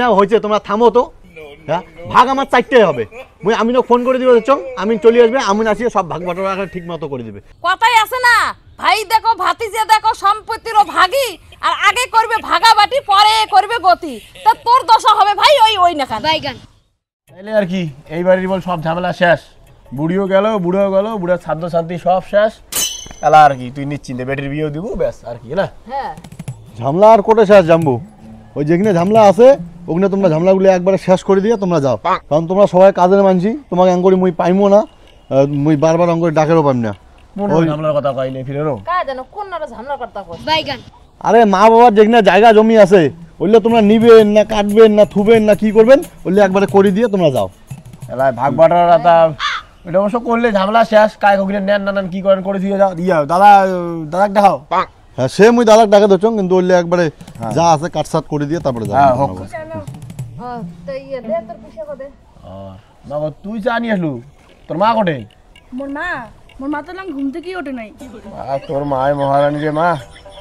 না হয়েছে তোমরা থামো তো হ্যাঁ ভাগ আমার চারটে হবে আমি তো ফোন করে দিবে চং আমি চলে আসবে আমি আসিয়ে সব ভাগ বাটোয়ারা ঠিক মতো করে দিবে কথাই আছে না ভাই দেখো ভাতি যে দেখো সম্পত্তিরও ভাগি আর আগে করবে ভাগাবাটি পরে করবে গতি তা তোর দশা হবে ভাই ওই ওই না বাইগান তাইলে আর কি এই বাড়ির বল সব ঝামেলা শেষ বুড়িও গেল বুড়ো গেল বুড়ার সাধ্য শান্তি সব শেষ এলা আর কি তুই নিশ্চিন্তে ব্যাটারি বিয়েও দিব ব্যাস আর কি না হ্যাঁ ঝামেলা আর কোটে শেষ জাম্বু ওই যেখানে ঝামেলা আছে ওখানে তোমরা ঝামেলাগুলো একবারে শেষ করে দিয়ে তোমরা যাও কারণ তোমরা সবাই কাজের মানছি তোমাকে অ্যাঙ্গরি মুই পাইমো না মুই বারবার অঙ্গরি ডাকেরও পাইম না আরে মা বাবার যেখানে জায়গা জমি আছে ওইলে তোমরা নিবেন না কাটবেন না থুবেন না কি করবেন ওইলে একবারে করে দিয়ে তোমরা যাও এলাই ভাগ বাটারা তা এটা অবশ্য করলে ঝামেলা শেষ কায় কগিরে নেন না নেন কি করেন করে দিয়ে যাও দিয়া দাদা দাদাক দেখাও হ্যাঁ সে মুই দাদাক ডাকে দোচং কিন্তু ওইলে একবারে হ্যাঁ। যা আছে কাটসাট করে দিয়ে তারপরে যাও হ্যাঁ মা ইয়ে, তুই চা আসলু তোর মা কটে মোর মা মোর মা তো নাম ঘুম ওঠে নাই তোর মায় মহারানী মা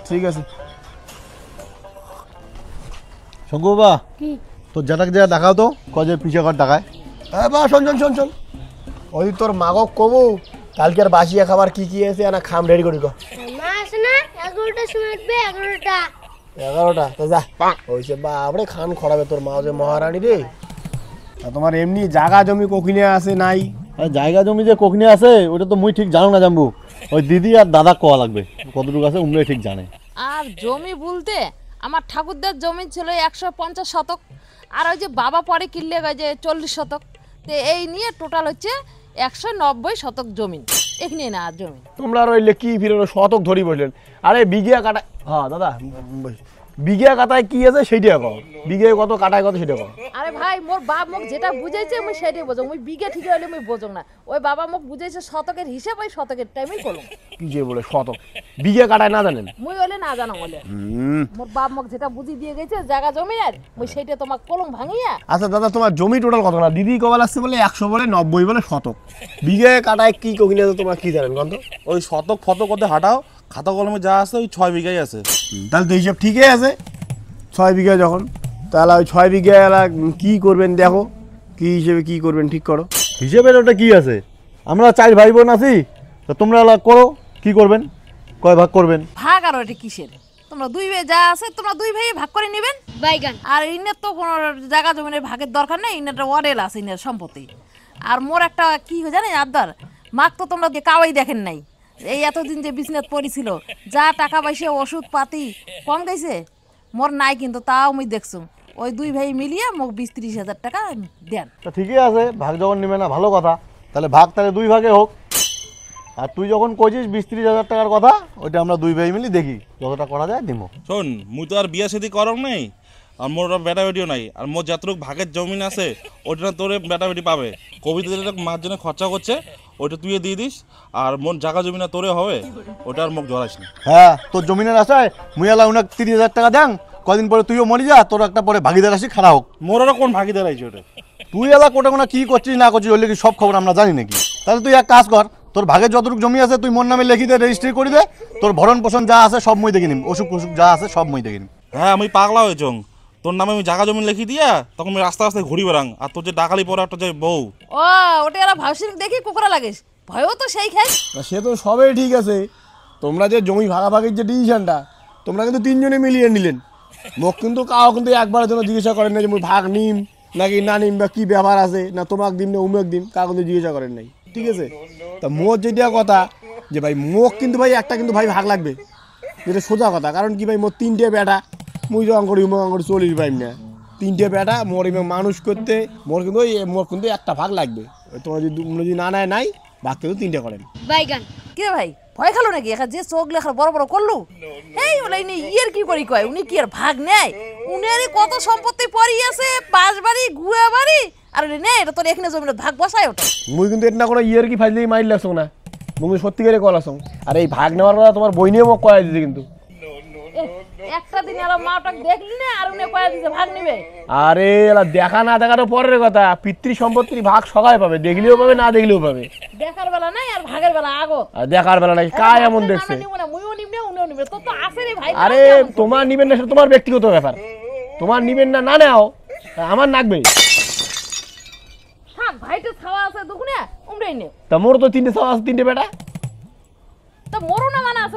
ঠিক আছে শঙ্কু বাবা তোর যা দেখাও তো কজে পিছে কর দেখায় বা শোন শোন শোন শোন ওই তোর মাগক কবু কালকে আর বাসিয়া খাবার কি কি আছে না খাম রেডি করি গো মা আসে না সময় এগারোটা এগারোটা তো যা ওইছে বাপরে খান খড়াবে তোর মা যে মহারানী রে তোমার এমনি জায়গা জমি কোকিনে আছে নাই জায়গা জমি যে কোকিনে আছে ওটা তো মুই ঠিক জানো না জানবো ওই দিদি আর দাদা কোয়া লাগবে কতটুকু আছে উমরে ঠিক জানে আর জমি বলতে আমার ঠাকুরদার জমি ছিল একশো পঞ্চাশ শতক আর ওই যে বাবা পরে কিনলে যে চল্লিশ শতক তো এই নিয়ে টোটাল হচ্ছে একশো নব্বই শতক জমি এখানে না জমি তোমরা আর ওই কি ফিরে শতক ধরি বললেন আরে বিঘা কাটা হ্যাঁ দাদা বিঘা কাটায় কি আছে সেটা কো বিঘে কত কাটায় কত সেটা কো আরে ভাই মোর বাপ মোক যেটা বুঝাইছে আমি সেইটাই বোঝো মুই বিঘা ঠিক হইলে মুই বোঝো না ওই বাবা মোক বুঝাইছে শতকের হিসাব ওই শতকের টাইমেই করলো কি যে বলে শতক বিঘে কাটায় না জানেন মুই হলে না জানো বলে মোর বাপ মোক যেটা বুঝি দিয়ে গেছে জায়গা জমি আর মই সেইটা তোমাক কলম ভাঙিয়া আচ্ছা দাদা তোমার জমি টোটাল কত না দিদি কবাল আছে বলে 100 বলে 90 বলে শতক বিঘে কাটায় কি কোকিনা তোমার কি জানেন গন্ধ ওই শতক ফতক করতে হাঁটাও খাতা কলমে যা আছে ওই ছয় বিঘাই আছে তাহলে তো হিসাব ঠিকই আছে ছয় বিঘা যখন তাহলে ওই ছয় বিঘা এলাক কী করবেন দেখো কী হিসেবে কী করবেন ঠিক করো হিসেবের ওটা কি আছে আমরা চার ভাই বোন আছি তো তোমরা এলা করো কি করবেন কয় ভাগ করবেন ভাগ আর ওটা কিসের তোমরা দুই ভাই যা আছে তোমরা দুই ভাই ভাগ করে নেবেন বাইগান আর ইনের তো কোনো জায়গা জমিনের ভাগের দরকার নেই একটা ওয়ারেল আছে ইনের সম্পত্তি আর মোর একটা কি জানে আদার মাক তো তোমরা কাওয়াই দেখেন নাই এই এতদিন যে বিছনাত পড়েছিল যা টাকা পয়সা ওষুধ পাতি কম গেছে মোর নাই কিন্তু তাও আমি দেখছো ওই দুই ভাই মিলিয়ে মোক বিশ ত্রিশ হাজার টাকা দেন তা ঠিকই আছে ভাগ যখন নেবে না ভালো কথা তাহলে ভাগ তাহলে দুই ভাগে হোক আর তুই যখন কইছিস বিশ ত্রিশ হাজার টাকার কথা ওইটা আমরা দুই ভাই মিলি দেখি যতটা করা যায় দিব শোন মুই তো আর বিয়ে সাথে করম নাই আর মোর বেটা বেটিও নাই আর মোর যতটুক ভাগের জমিন আছে ওইটা তোরে বেটা বেটি পাবে কবিতা যেটা মার জন্য খরচা করছে ওইটা তুই দিয়ে দিস আর মোর জাগা না তোরে হবে ওটা আর মুখ জড়াইস না হ্যাঁ তোর জমিনের আশায় মুয়ালা উনাকে তিরিশ হাজার টাকা দেন কদিন পরে তুইও মরে যা তোর একটা পরে ভাগিদার আসি খারাপ হোক মোর মোরেরও কোন ভাগিদার আছে ওটা তুই এলা কোটা কোনা কি করছিস না করছিস ওই সব খবর আমরা জানি নাকি তাহলে তুই এক কাজ কর তোর ভাগের যতটুকু জমি আছে তুই মোর নামে লিখি দে রেজিস্ট্রি করি দে তোর ভরণ পোষণ যা আছে সব মই দেখে নিম অসুখ অসুখ যা আছে সব মই দেখে নিম হ্যাঁ আমি পাগলা হয়েছ তোর নামে আমি জাগা জমি লিখি দিয়া তখন আমি রাস্তা রাস্তায় ঘুরি বেড়াং আর তোর যে ডাকালি পরে একটা যে বউ ও ওটা এরা ভাবছিস দেখি কুকুরা লাগিস ভয়ও তো সেই খাই সে তো সবই ঠিক আছে তোমরা যে জমি ভাগাভাগির যে ডিসিশনটা তোমরা কিন্তু তিনজনে মিলিয়ে নিলেন মোক কিন্তু কাও কিন্তু একবারের জন্য জিজ্ঞাসা করেন না যে আমি ভাগ নিম নাকি না নিম বা কী ব্যাপার আছে না তোমাক দিম না উমেক দিম কাউ কিন্তু জিজ্ঞাসা করেন নাই ঠিক আছে তা মোর যেটা কথা যে ভাই মোক কিন্তু ভাই একটা কিন্তু ভাই ভাগ লাগবে যেটা সোজা কথা কারণ কি ভাই মোর তিনটে বেটা মুই অঙ্গড়ি মুখ অঙ্গড়ি চলির পাইম না তিনটে বেটা মোর মানুষ করতে মোর কিন্তু ওই মোর কিন্তু একটা ভাগ লাগবে তোমার যদি যদি না নেয় নাই ভাগ কিন্তু তিনটে করেন বাইগান কি ভাই ভয় খেলো নাকি এখানে যে চোখ লেখা বড় বড় করলো এই বলে ইনি ইয়ের কি করি কয় উনি কি আর ভাগ নেয় উনারে কত সম্পত্তি পরি আছে বাস বাড়ি গুয়া বাড়ি আর উনি নেয় এটা তোর এখানে জমিটা ভাগ বসায় ওটা মুই কিন্তু এটা না কোনো ইয়ের কি ফাইজলি মাইল লাগছো না মুই সত্যি করে কল আসো আর এই ভাগ নেওয়ার কথা তোমার বই নিয়ে মোক কয়া দিতে কিন্তু একটা দিন আর উনি ভাগ নিবে আরে এলা দেখা না দেখা তো পরের কথা পিতৃ ভাগ সবাই পাবে পাবে না পাবে দেখার বেলা নাই আর ভাগের বেলা আগো আর দেখার বেলা নাই এমন দেখছে আরে তোমার নিবেন না সেটা তোমার ব্যক্তিগত ব্যাপার তোমার নিবেন না না নাও আমার নাকবে ভাইটা ছাওয়া আছে দুকুনে উমরাই নে তা মোর তো তিনটে ছাওয়া আছে তিনটে বেটা তা মোরও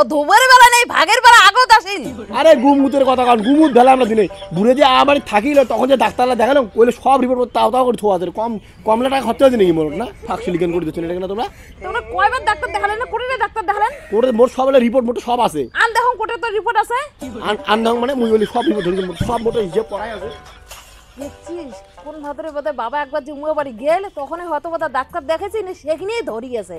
ও ধুবের বেলা নেই ভাগের বেলা আগত আসেন আরে গুমগুতের কথা কারণ গুমুত বেলা আমরা দিনে ঘুরে যে আমার থাকিল তখন যে ডাক্তাররা দেখালো কইলে সব রিপোর্ট তাও তাও করে থোয়া কম কমলা টাকা খরচা হয়েছে নাকি মোর না ফাঁক সিলিকেন করে দিচ্ছেন এটা তোমরা তোমরা কয়বার ডাক্তার দেখালেন না কোটে ডাক্তার দেখালেন কোটে মোট সব রিপোর্ট মোট সব আছে আন দেখুন কোটে তো রিপোর্ট আছে আন আন মানে মুই বলি সব রিপোর্ট ধরে সব মোট হিসেব করাই আছে দেখছিস তখন ভাতরে বোধহয় বাবা একবার যে বাড়ি গেল তখনই হয়তো বোধহয় ডাক্তার দেখেছি না সেখানেই ধরিয়েছে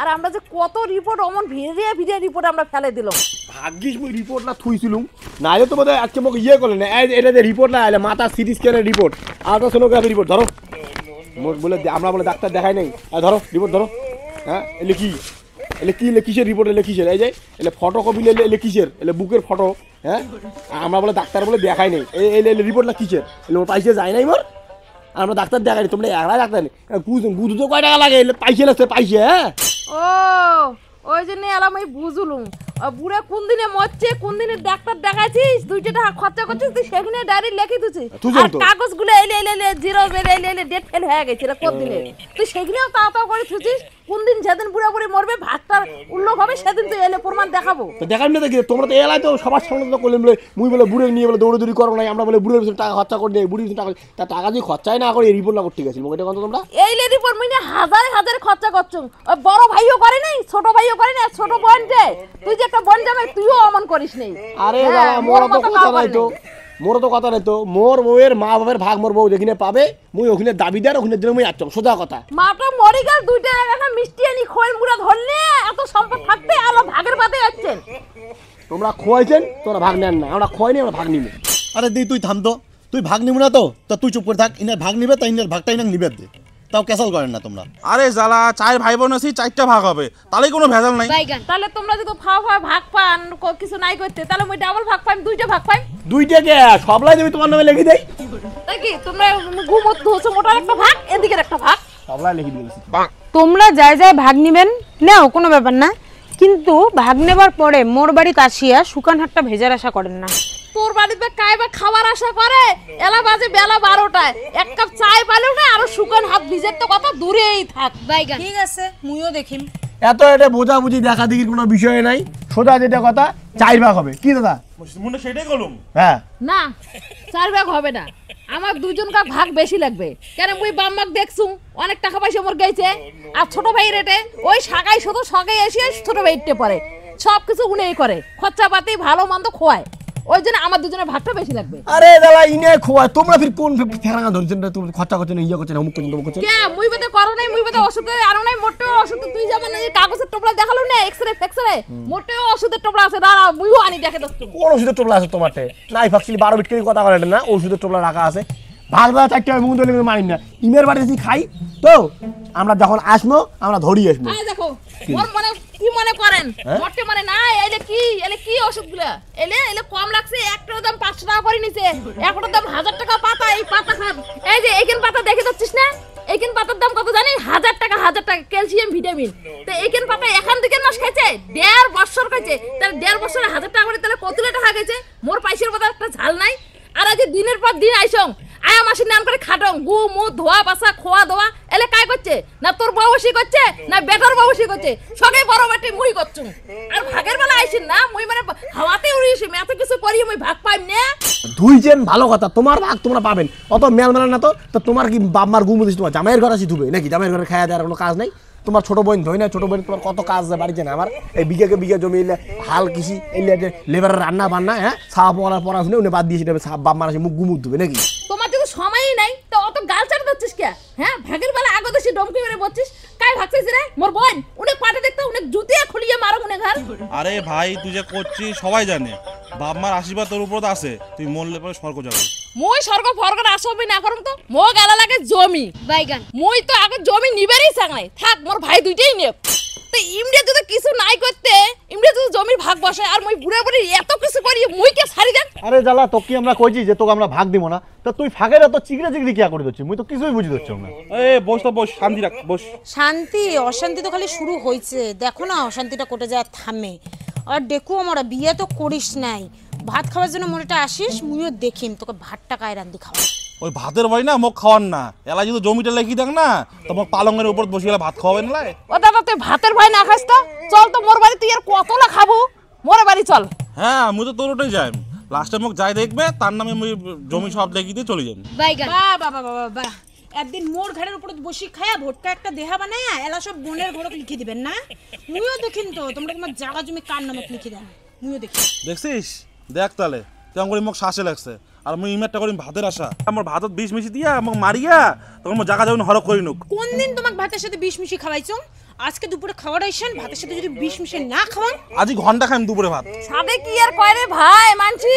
আর আমরা যে কত রিপোর্ট অমন ভিড়িয়ে ভিড়িয়ে রিপোর্ট আমরা ফেলে দিলাম ভাগ্যিস মুই রিপোর্ট না থুইছিলুম নাইলে তো বোধহয় আজকে মোক ইয়ে করলেন এটা যে রিপোর্ট না আইলে মাথা সিটি স্ক্যানের রিপোর্ট আলট্রাসোনোগ্রাফি রিপোর্ট ধরো বলে আমরা বলে ডাক্তার দেখাই নাই ধরো রিপোর্ট ধরো হ্যাঁ এলে কি এলে কি এলে কিসের রিপোর্ট এলে কিসের এই যে এলে ফটো কপি এলে এলে কিসের এলে বুকের ফটো হ্যাঁ আমরা বলে ডাক্তার বলে দেখাই নেই এই এলে রিপোর্টটা কিসের এলে ওর পাইছে যায় নাই মোর আমরা ডাক্তার দেখাই তোমরা একলাই ডাক্তার নেই গুদুতে কয় টাকা লাগে পাইছে লাগছে পাইছে হ্যাঁ ও ওই জন্য এলাম এই বুঝলুম বুড়া কোন দিনে মরছে কোন দিনে ডাক্তার খরচা করছিস তুই সেখানে ডায়েরি দিছিস আর এলে এলে এলে জিরো বেড়ে এলে এলে ডেট ফেল হয়ে গেছে দিনে তুই সেখানেও তা তা করে কোন দিন যেদিন বুড়া বুড়ি মরবে ভাতটার উল্লোক হবে সেদিন তুই এলে প্রমাণ দেখাবো দেখাবি না দেখি তোমরা তো এলাই তো সবার সামনে তো করলেন বলে মুই বলে বুড়ে নিয়ে বলে করো নাই আমরা বলে টাকা খরচা করে নেই বুড়ি টাকা তা টাকা দিয়ে খরচাই না করে এই রিপোর্ট না করতে তোমরা এই লে রিপোর্ট মুই হাজারে হাজারে খরচা করছো বড় ভাইও করে নাই ছোট ভাইও করে না ছোট বোন যে তুই যে একটা যাবে তুইও অমন করিস নেই আরে দাদা হ্যাঁ, মোর তো কথা নাই তো মোর তো কথা নাই তো মোর বউয়ের মা বাবার ভাগ মোর বউ পাবে মুই ওখানে দাবিদার ওখানে দিলে মুই সোজা কথা গেল দুইটা একটা মিষ্টি আনি খোয়েন মুড়া ধরলে এত সম্পদ থাকবে আর ভাগের বাদে যাচ্ছেন তোমরা খোয়াইছেন তোরা ভাগ নেন না আমরা খোয়াই নি আমরা ভাগ নিবে আরে দি তুই থাম তো তুই ভাগ নিবি না তো তা তুই চুপ করে থাক ইনার ভাগ নিবে তাই ইনার ভাগটা ইনার নিবে দে তাও ক্যাসাল করেন না তোমরা আরে জালা চার ভাই বোন আছি চারটা ভাগ হবে তাহলে কোনো ভেজাল নাই বাইগান তাহলে তোমরা যদি ফাও ফাও ভাগ পান কিছু নাই করতে তাহলে মই ডাবল ভাগ পাই দুইটা ভাগ পাই দুইটা কে সবলাই তুমি তোমার নামে লিখে দেই তাই কি তোমরা ঘুমত হচ্ছে মোটা একটা ভাগ এদিকে একটা ভাগ সবলাই লিখে দিয়েছি তোমরা যাই যাই ভাগ নেবেন নাও কোনো ব্যাপার না কিন্তু ভাগ নেবার পরে মোর বাড়ি কাশিয়া শুকান হাটটা ভেজার আশা করেন না তোর বাড়িতে কাইবা খাবার আশা করে এলা বাজে বেলা বারোটায় এক কাপ চাই পালেও না আরো শুকান হাত ভিজের তো কথা দূরেই থাক ঠিক আছে মুইও দেখিম এত এটা বোঝাবুঝি দেখা দিকির কোনো বিষয় নাই সোজা যেটা কথা চাই ভাগ হবে কি দাদা মনে সেটাই বলুম হ্যাঁ না চার ভাগ হবে না আমার দুজন কা ভাগ বেশি লাগবে কেন মুই বাম্মাক দেখছু অনেক টাকা পয়সা মোর গেছে আর ছোট ভাই রেটে ওই শাকাই শুধু সকাই এসে ছোট ভাইটে পড়ে সব কিছু উনেই করে খরচাপাতি ভালো মন্দ খোয়ায় ওই জন্য আমার দুজনের ভাতটা বেশি লাগবে আরে দাদা ইনে খোয়া তোমরা ফির কোন ফেরাঙ্গা ধরছেন না তুমি খরচা ইয়ে করছেন ইয়া করছেন অমুক করছেন তমুক করছেন কে মুই বতে করো নাই মুই বতে ওষুধে আরো নাই মোটে ওষুধ তুই যাবে না এই কাগজের টোপলা দেখালো না এক্সরে ফেক্সরে মোটে ওষুধের টোপলা আছে দাঁড়া মুইও আনি দেখে দস্তু কোন ওষুধের টোপলা আছে তোমারতে নাই ফাকছিলি 12 বিট কথা বলে না ওষুধের টোপলা রাখা আছে ভালবেলা চারটে মুখ দলে মানি না ইমের বাড়ি যদি খাই তো আমরা যখন আসবো আমরা ধরি আসবো পাতার দাম কত জানি হাজার টাকা হাজার টাকা ক্যালসিয়াম ভিটামিন তো এইখান পাতা এখান থেকে দেড় দেড় হাজার টাকা করে তাহলে টাকা মোর পাইসের কথা একটা ঝাল নাই আর আজ দিনের পর দিন আইসং আয়া মাসি নাম করে খাটং গু মু ধোয়া বাসা খোয়া দোয়া এলে কাই করছে না তোর বউসি করছে না বেটার বউসি করছে সগে বড় বাটি মুই করছু আর ভাগের বেলা আইসিন না মুই মানে হাওয়াতে উড়িয়েছি এত কিছু করি মুই ভাগ পাইম না দুই জেন ভালো কথা তোমার ভাগ তোমরা পাবেন অত মেল মেলা না তো তোমার কি বাপ মার গু তোমার জামাইয়ের ঘর আছি ধুবে নাকি জামাইয়ের ঘরে খাওয়া দেওয়ার কোনো কাজ নাই তোমার ছোট বোন ধই না ছোট বোন তোমার কত কাজ যায় বাড়িতে না আমার এই বিঘাকে বিঘা জমি এলে হাল কৃষি এলে যে লেবার রান্না বান্না হ্যাঁ সাপ পড়া শুনে উনি বাদ দিয়েছি সাপ বাপ মারা মুখ গুমুর দেবে নাকি তোমার তো সময়ই নাই তো অত গাল চার ধরছিস কে হ্যাঁ ভাগের বেলা আগত সে ডমকি মেরে বলছিস কাই ভাগছিস রে মোর বোন উনি পাটে দেখতে উনি জুতিয়া খুলিয়ে মারো উনি ঘর আরে ভাই তুই যে করছিস সবাই জানে বাপ মার আশীর্বাদ তোর উপর আছে তুই মরলে পরে স্বর্গ যাবে মই স্বর্গ ফর্গ আসবি না করম তো মো গালা লাগে জমি বাইগান মই তো আগে জমি নিবারই চাং নাই থাক মোর ভাই দুইটাই নেব তো ইমরে যদি কিছু নাই করতে ইমরে যদি জমির ভাগ বসে আর মই বুড়া বুড়ি এত কিছু করি মই কে ছাড়ি দেন আরে জালা তো কি আমরা কইছি যে তোকে আমরা ভাগ দিব না তো তুই ফাগের তো চিগড়ে চিগড়ি কি করে দচ্ছি মই তো কিছুই বুঝি দচ্ছি না এ বস তো বস শান্তি রাখ বস শান্তি অশান্তি তো খালি শুরু হইছে দেখো না অশান্তিটা কোটে যায় থামে আর দেখো আমরা বিয়ে তো করিস নাই ভাত খাওয়ার জন্য মনেটা আসিস মুইও দেখিম তোকে ভাতটা কায় রান্দি খাওয়া ওই ভাতের বাড়ি না মোক খাওয়ান না এলা যদি জমিটা লেখি দেখ না তোমার পালঙ্গের উপর বসে গেলে ভাত খাওয়াবে না ও দাদা তুই ভাতের ভাই না খাস তো চল তো মোর বাড়ি তুই আর কত না খাবো মোর বাড়ি চল হ্যাঁ আমি তো তোর ওটাই যাই লাস্টে মোক যাই দেখবে তার নামে মুই জমি সব লেখি দিয়ে চলে যাই বাবা বাবা বাবা একদিন মোর ঘরের উপর বসি খায়া ভোটকা একটা দেহা বানায় এলা সব বোনের ঘরক লিখে দিবেন না মুইও দেখিন তো তোমরা তোমার জাগা জমি কার নামে লিখে দেন মুইও দেখি দেখছিস দেখ তালে তেমন করে মোক শ্বাসে লাগছে আর মই ইমারটা করিম ভাতের আশা আমার ভাতত বিষ মিশি দিয়া মোক মারিয়া তখন মই জাগা যাবন হরক করি নুক কোন দিন তোমাক ভাতের সাথে বিষ মিশি খাওয়াইছো আজকে দুপুরে খাওয়ার আইসেন ভাতের সাথে যদি বিষ মিশে না খাওয়ান আজি ঘন্টা খাইম দুপুরে ভাত সাবে কি আর কয় রে ভাই মানছি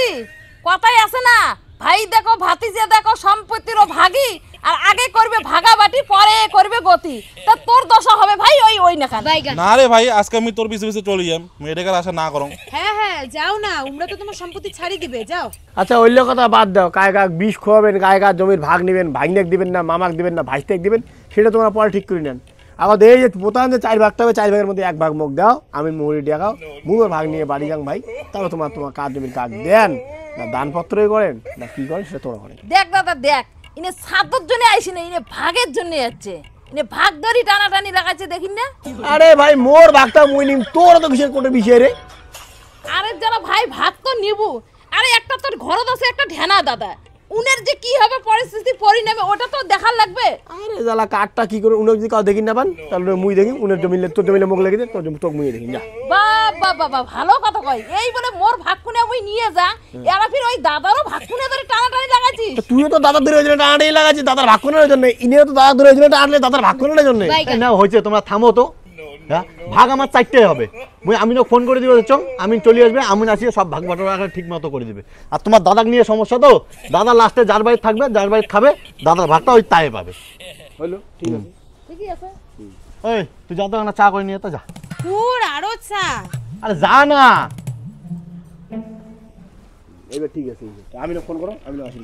কথাই আছে না ভাই দেখো ভাতিজে দেখো সম্পত্তিরও ভাগি আর আগে করবে ভাগাবাটি পরে করবে গতি তা তোর দশা হবে ভাই ওই ওই না না রে ভাই আজকে আমি তোর পিছে পিছে চলে যাম মেয়েটাকে আশা না করো হ্যাঁ হ্যাঁ যাও না উমরা তো তোমার সম্পত্তি ছাড়ি দিবে যাও আচ্ছা ওইল কথা বাদ দাও কায় কাক বিষ খোয়াবেন কায় কাক জমির ভাগ নেবেন ভাগনেক দিবেন না মামাক দিবেন না ভাইস্তেক দিবেন সেটা তোমরা পরে ঠিক করে নেন আমাদের এই যে প্রথম যে চার ভাগটা হবে চার ভাগের মধ্যে এক ভাগ মুখ দাও আমি মুড়ি দেখাও মুখের ভাগ নিয়ে বাড়ি যান ভাই তাহলে তোমার তোমার কাজ জমির কাজ দেন না দানপত্রই করেন না কি করেন সেটা তোরা করেন দেখ দাদা দেখ ইনে সাতের জন্য আইসি না ইনে ভাগের জন্য যাচ্ছে ইনে ভাগ ধরি টানি লাগাচ্ছে দেখিন না আরে ভাই মোর ভাগটা মুই নিম তোর তো বিষয় কোটে বিষয় রে আরে যারা ভাই ভাগ তো নিবু আরে একটা তোর ঘরত আছে একটা ঢেনা দাদা উনার যে কি হবে পরিস্থিতি পরিণামে ওটা তো দেখার লাগবে আরে জালা কাটটা কি করে উনার যদি কাউ না পান তাহলে মুই দেখি উনার জমিলে জমিলে জমি মুই দেখি যা বাবা ভালো কথা কই এই বলে মোর ভাগ মুই নিয়ে যা এরা ফির ওই দাদারও ভাগ কুনে ধরে টানাটানি তুইও তো দাদা ধরে হইছিল টানাটানি লাগাচ্ছি দাদার ভাগ জন্য ইনিও তো দাদা ধরে হইছিল টানাটানি দাদার ভাগ জন্য না হইছে তোমরা থামো তো হ্যাঁ? ভাগ আমার চারটেই হবে মুই আমি না ফোন করে দিবে চং আমি চলে আসবে আমি আসি সব ভাগ বাটোয়ারা ঠিক মতো করে দিবে আর তোমার দাদাকে নিয়ে সমস্যা তো দাদা লাস্টে যার বাড়ি থাকবে যার বাড়ি খাবে দাদার ভাগটা ওই তাই পাবে হলো ঠিক আছে ঠিকই আছে ওই তুই যা তো না চা করে নিয়ে তো যা তোর আরো চা আরে যা না এবার ঠিক আছে আমি না ফোন করো আমি না আসি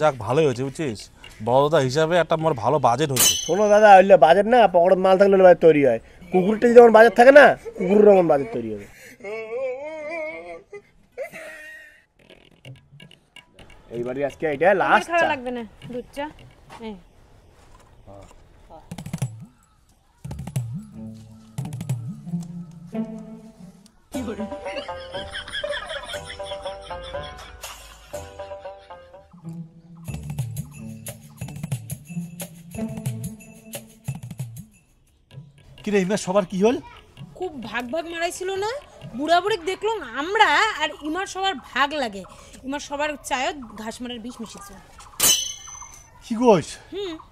যাক ভালোই হয়েছে বুঝছিস বড়দা হিসাবে একটা মোর ভালো বাজেট হচ্ছে শোনো দাদা হইলে বাজেট না পকেট মাল থাকলে বাজেট তৈরি হয় কুকুরটা যেমন বাজেট থাকে না কুকুরের যেমন বাজেট তৈরি হবে এইবারই আজকে এটা লাস্ট চা লাগবে না দুধ চা কি কিরে ইমার সবার কি হল খুব ভাগ ভাগ মারাই না বুড়া বুড়ি দেখলাম আমরা আর ইমার সবার ভাগ লাগে ইমার সবার চায়ত ঘাস মারার বিষ মিশেছে কি গোছ হুম